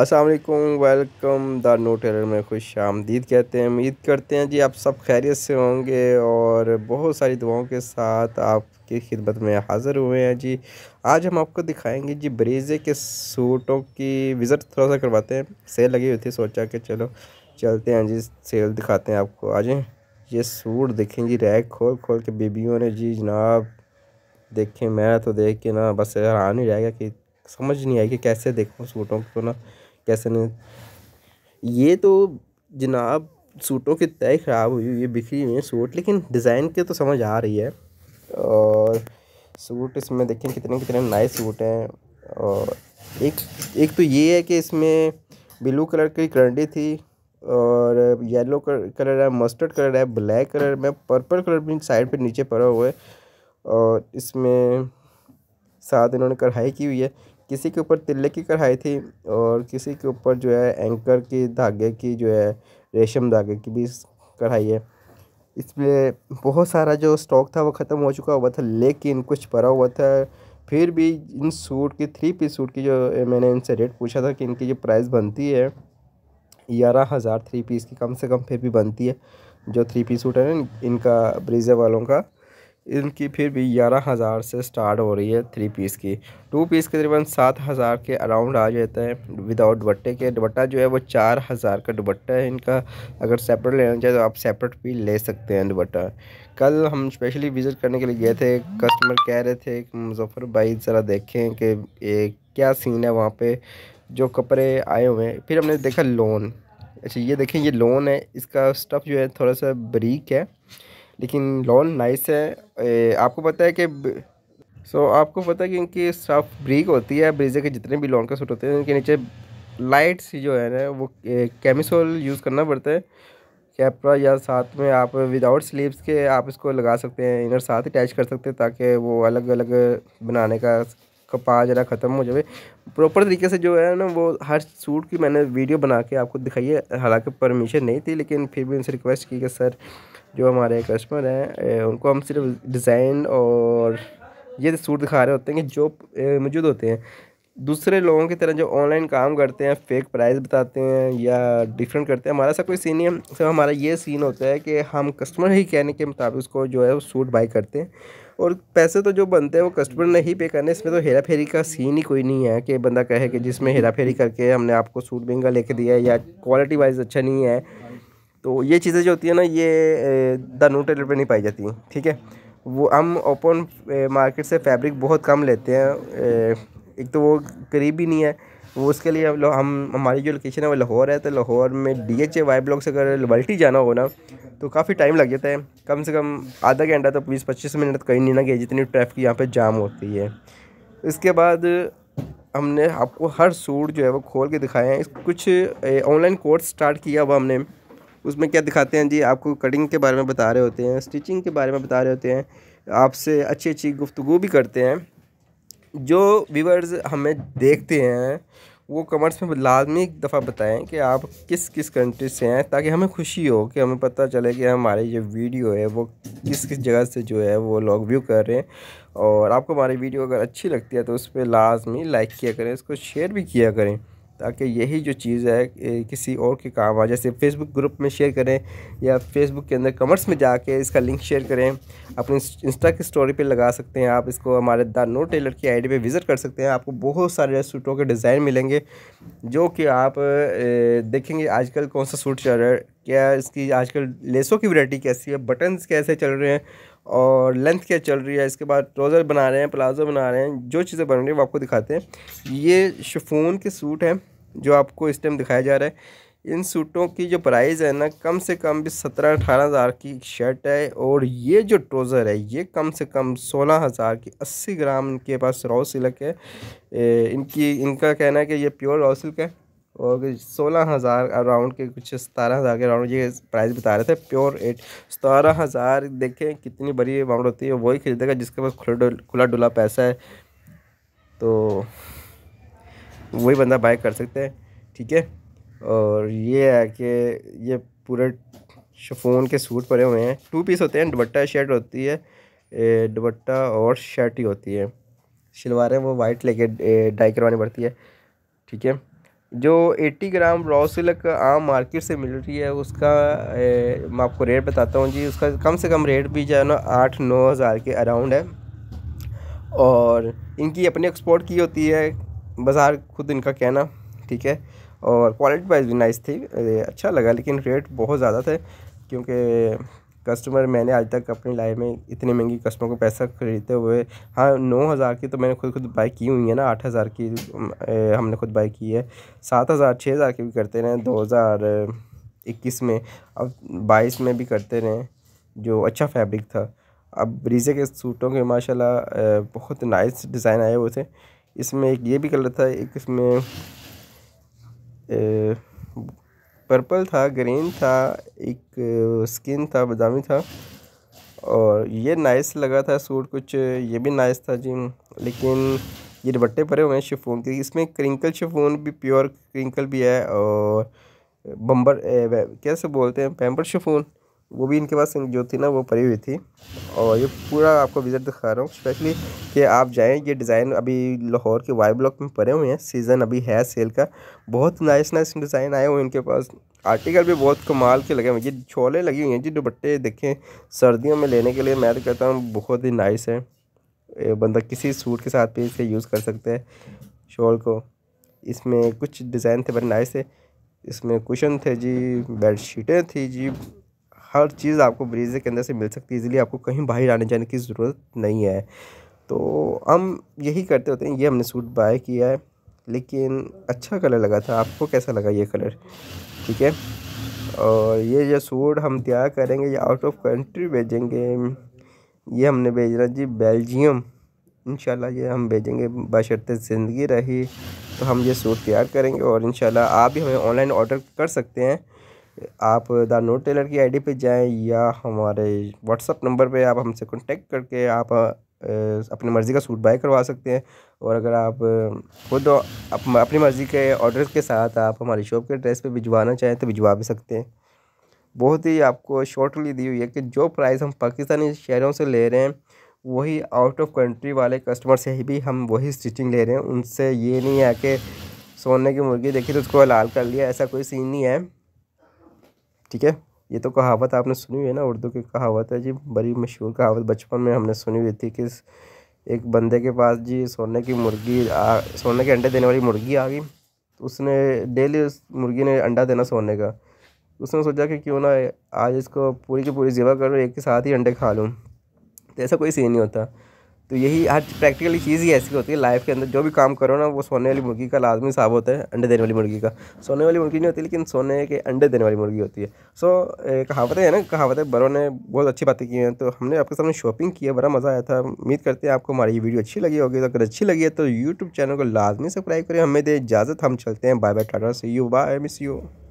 असलकुम welcome the no Taylor में खुश आमदीद कहते हैं उम्मीद करते हैं जी आप सब खैरियत से होंगे और बहुत सारी दुआओं के साथ आपकी खिदमत में हाज़िर हुए हैं जी आज हम आपको दिखाएंगे जी ब्रेज़े के सूटों की विज़िट थोड़ा सा करवाते हैं सेल लगी हुई थी सोचा कि चलो चलते हैं जी सेल दिखाते हैं आपको आज ये सूट देखें जी रैक खोल खोल के बेबियों ने जी जनाब देखें मैं तो देख के ना बस हैरान ही रह गया कि समझ नहीं आई कि कैसे देखूँ सूटों को ना कैसे नहीं ये तो जनाब सूटों की तय ख़राब हुई हुई है बिखरी हुई है सूट लेकिन डिज़ाइन के तो समझ आ रही है और सूट इसमें देखें कितने कितने नाइस सूट हैं और एक एक तो ये है कि इसमें ब्लू कलर की करंडी थी और येलो कलर है मस्टर्ड कलर है ब्लैक कलर में पर्पल कलर भी साइड पे नीचे पड़ा हुआ है और इसमें साथ इन्होंने कढ़ाई की हुई है किसी के ऊपर तिल्ले की कढ़ाई थी और किसी के ऊपर जो है एंकर की धागे की जो है रेशम धागे की भी कढ़ाई है इसमें बहुत सारा जो स्टॉक था वो ख़त्म हो चुका हुआ था लेकिन कुछ भरा हुआ था फिर भी इन सूट की थ्री पीस सूट की जो मैंने इनसे रेट पूछा था कि इनकी जो प्राइस बनती है ग्यारह हज़ार थ्री पीस की कम से कम फिर भी बनती है जो थ्री पीस सूट है ना इनका ब्रीजे वालों का इनकी फिर भी ग्यारह हज़ार से स्टार्ट हो रही है थ्री पीस की टू पीस के तकरीबन सात हज़ार के अराउंड आ जाता है विदाउट दुबट्टे के दुबट्टा जो है वो चार हज़ार का दुबट्टा है इनका अगर सेपरेट लेना चाहिए तो आप सेपरेट भी ले सकते हैं दुपट्टा कल हम स्पेशली विज़िट करने के लिए गए थे कस्टमर कह रहे थे मुजफ्फ़र भाई ज़रा देखें कि ये क्या सीन है वहाँ पर जो कपड़े आए हुए हैं फिर हमने देखा लोन अच्छा ये देखें ये लोन है इसका स्टफ़ जो है थोड़ा सा ब्रीक है लेकिन लॉन नाइस है ए, आपको पता है कि सो so, आपको पता है कि इनकी साफ ब्रिक होती है ब्रीजे के जितने भी लॉन्ग का सूट होते हैं उनके नीचे लाइट्स जो है ना वो केमिसोल यूज़ करना पड़ता है कैपरा या साथ में आप विदाउट स्लीव्स के आप इसको लगा सकते हैं इनर साथ अटैच कर सकते हैं ताकि वो अलग अलग बनाने का जरा ख़त्म हो जाए प्रॉपर तरीके से जो है ना वो हर सूट की मैंने वीडियो बना के आपको दिखाई है हालांकि परमिशन नहीं थी लेकिन फिर भी उनसे रिक्वेस्ट की कि सर जो हमारे कस्टमर हैं उनको हम सिर्फ डिज़ाइन और ये सूट दिखा रहे होते हैं कि जो मौजूद होते हैं दूसरे लोगों की तरह जो ऑनलाइन काम करते हैं फेक प्राइस बताते हैं या डिफरेंट करते हैं हमारा सब कोई सीन ही है सब हमारा ये सीन होता है कि हम कस्टमर ही कहने के मुताबिक उसको जो है वो सूट बाई करते हैं और पैसे तो जो बनते हैं वो कस्टमर ने ही पे करने इसमें तो हेरा फेरी का सीन ही कोई नहीं है कि बंदा कहे कि जिसमें हेरा फेरी करके हमने आपको सूट महंगा लेके दिया है या क्वालिटी वाइज अच्छा नहीं है तो ये चीज़ें जो होती है ना ये दानू टेलर पर नहीं पाई जाती ठीक है वो हम ओपन मार्केट से फैब्रिक बहुत कम लेते हैं एक तो वो करीब भी नहीं है वो उसके लिए हम हमारी जो लोकेशन है वो लाहौर है तो लाहौर में D H A Y block से अगर बल्टी जाना हो ना तो काफ़ी टाइम लग जाता है कम से कम आधा घंटा तो बीस पच्चीस मिनट तो कहीं नहीं ना गए जितनी ट्रैफिक यहाँ पे जाम होती है इसके बाद हमने आपको हर सूट जो है वो खोल के दिखाए हैं कुछ ऑनलाइन कोर्स स्टार्ट किया हुआ हमने उसमें क्या दिखाते हैं जी आपको कटिंग के बारे में बता रहे होते हैं स्टिचिंग के बारे में बता रहे होते हैं आपसे अच्छी अच्छी गुफ्तु भी करते हैं जो व्यूवर्स हमें देखते हैं वो कमेंट्स में लाजमी एक दफ़ा बताएं कि आप किस किस कंट्री से हैं ताकि हमें खुशी हो कि हमें पता चले कि हमारी जो वीडियो है वो किस किस जगह से जो है वो लोग व्यू कर रहे हैं और आपको हमारी वीडियो अगर अच्छी लगती है तो उस पर लाजमी लाइक किया करें इसको शेयर भी किया करें ताकि यही जो चीज़ है किसी और के काम आ जैसे फेसबुक ग्रुप में शेयर करें या फेसबुक के अंदर कमर्स में जाके इसका लिंक शेयर करें अपने इंस्टा की स्टोरी पे लगा सकते हैं आप इसको हमारे द नो टेलर की आईडी पे विज़िट कर सकते हैं आपको बहुत सारे सूटों के डिज़ाइन मिलेंगे जो कि आप देखेंगे आजकल कौन सा सूट चल रहा है क्या इसकी आजकल लेसों की वरायटी कैसी है बटन्स कैसे चल रहे हैं और लेंथ क्या चल रही है इसके बाद ट्रोज़र बना रहे हैं प्लाजो बना रहे हैं जो चीज़ें बन रही है वो आपको दिखाते हैं ये शफून के सूट हैं जो आपको इस टाइम दिखाया जा रहा है इन सूटों की जो प्राइस है ना कम से कम भी सत्रह अठारह हज़ार की शर्ट है और ये जो ट्रोज़र है ये कम से कम सोलह हज़ार की अस्सी ग्राम इनके पास रॉ सिल्क है इनकी इनका कहना है कि ये प्योर रॉ सिल्क है और सोलह हज़ार अराउंड के कुछ सतारह हज़ार के अराउंड ये प्राइस बता रहे थे प्योर एट सतारह हज़ार देखें कितनी बड़ी अमाउंट होती है वही ख़रीदेगा जिसके पास खुला खुला डुला पैसा है तो वही बंदा बाय कर सकते हैं ठीक है और ये है कि ये पूरे शफोन के सूट पड़े हुए हैं टू पीस होते हैं दुबट्टा शर्ट होती है दुपट्टा और शर्ट ही होती है शलवारें वो वाइट लेके डाई करवानी पड़ती है ठीक है जो 80 ग्राम रॉ सिल्क आम मार्केट से मिल रही है उसका ए, मैं आपको रेट बताता हूँ जी उसका कम से कम रेट भी जो है ना आठ नौ हज़ार के अराउंड है और इनकी अपनी एक्सपोर्ट की होती है बाज़ार खुद इनका कहना ठीक है और क्वालिटी वाइज भी नाइस थी अच्छा लगा लेकिन रेट बहुत ज़्यादा थे क्योंकि कस्टमर मैंने आज तक अपनी लाइफ में इतने महंगी कस्टमर को पैसा खरीदते हुए हाँ नौ हज़ार की तो मैंने खुद खुद बाई की हुई है ना आठ हज़ार की हमने खुद बाई की है सात हज़ार छः हज़ार की भी करते रहे दो हज़ार इक्कीस में अब बाईस में भी करते रहे जो अच्छा फैब्रिक था अब ब्रीजे के सूटों के माशाल्लाह बहुत नाइस डिज़ाइन आए हुए थे इसमें एक ये भी कलर था एक इसमें पर्पल था ग्रीन था एक स्किन uh, था बादामी था और ये नाइस लगा था सूट कुछ ये भी नाइस था जी लेकिन ये दुपट्टे भरे हुए हैं शिफोन के इसमें क्रिंकल शिफोन भी प्योर क्रिंकल भी है और बम्बर eh, कैसे बोलते हैं पैम्पर शिफोन वो भी इनके पास जो थी ना वो पड़ी हुई थी और ये पूरा आपको विज़िट दिखा रहा हूँ स्पेशली कि आप जाएँ ये डिज़ाइन अभी लाहौर के वाई ब्लॉक में पड़े हुए हैं सीज़न अभी है सेल का बहुत नाइस नाइस डिज़ाइन आए हुए इनके पास आर्टिकल भी बहुत कमाल के लगे हुए ये छोले लगी हुई हैं जी दुपट्टे देखें सर्दियों में लेने के लिए मैं तो कहता हूँ बहुत ही नाइस है बंदा किसी सूट के साथ भी इसे यूज़ कर सकते हैं शॉल को इसमें कुछ डिज़ाइन थे बड़े नाइस थे इसमें कुशन थे जी बेड शीटें थी जी हर चीज़ आपको ब्रिज़ के अंदर से मिल सकती है इजीली आपको कहीं बाहर आने जाने की ज़रूरत नहीं है तो हम यही करते होते हैं ये हमने सूट बाय किया है लेकिन अच्छा कलर लगा था आपको कैसा लगा ये कलर ठीक है और ये जो सूट हम तैयार करेंगे ये आउट ऑफ कंट्री भेजेंगे ये हमने भेजना जी बेल्जियम इंशाल्लाह ये हम भेजेंगे बशर्ते ज़िंदगी रही तो हम ये सूट तैयार करेंगे और इन आप भी हमें ऑनलाइन ऑर्डर कर सकते हैं आप द नोट टेलर की आईडी पे जाएं या हमारे व्हाट्सअप नंबर पे आप हमसे कॉन्टेक्ट करके आप अपनी मर्ज़ी का सूट बाय करवा सकते हैं और अगर आप खुद अप, अपनी मर्ज़ी के ऑर्डर के साथ आप हमारी शॉप के एड्रेस पे भिजवाना चाहें तो भिजवा भी सकते हैं बहुत ही आपको शॉर्टली दी हुई है कि जो प्राइस हम पाकिस्तानी शहरों से ले रहे हैं वही आउट ऑफ कंट्री वाले कस्टमर से ही भी हम वही स्टिचिंग ले रहे हैं उनसे ये नहीं है कि सोने की मुर्गी देखी तो उसको हलाल कर लिया ऐसा कोई सीन नहीं है ठीक है ये तो कहावत आपने सुनी हुई है ना उर्दू की कहावत है जी बड़ी मशहूर कहावत बचपन में हमने सुनी हुई थी कि एक बंदे के पास जी सोने की मुर्गी आ, सोने के अंडे देने वाली मुर्गी आ गई तो उसने डेली उस मुर्गी ने अंडा देना सोने का उसने सोचा कि क्यों ना आज इसको पूरी की पूरी ज़िबा करूँ एक के साथ ही अंडे खा लूँ तो ऐसा कोई सीन नहीं होता तो यही हर प्रैक्टिकली चीज़ ही ऐसी होती है लाइफ के अंदर जो भी काम करो ना वो सोने वाली मुर्गी का लाजमी साहब होता है अंडे देने वाली मुर्गी का सोने वाली मुर्गी नहीं होती लेकिन सोने के अंडे देने वाली मुर्गी होती है सो कहावतें हैं ना कहावतें बड़ों ने बहुत अच्छी बातें की हैं तो हमने आपके सामने शॉपिंग की है बड़ा मज़ा आया था उम्मीद करते हैं आपको हमारी वीडियो अच्छी लगी होगी तो अगर अच्छी लगी है तो यूट्यूब चैनल को लाजमी सब्सक्राइब करें हमें दे इजाज़त हम चलते हैं bye bye tata see you bye miss you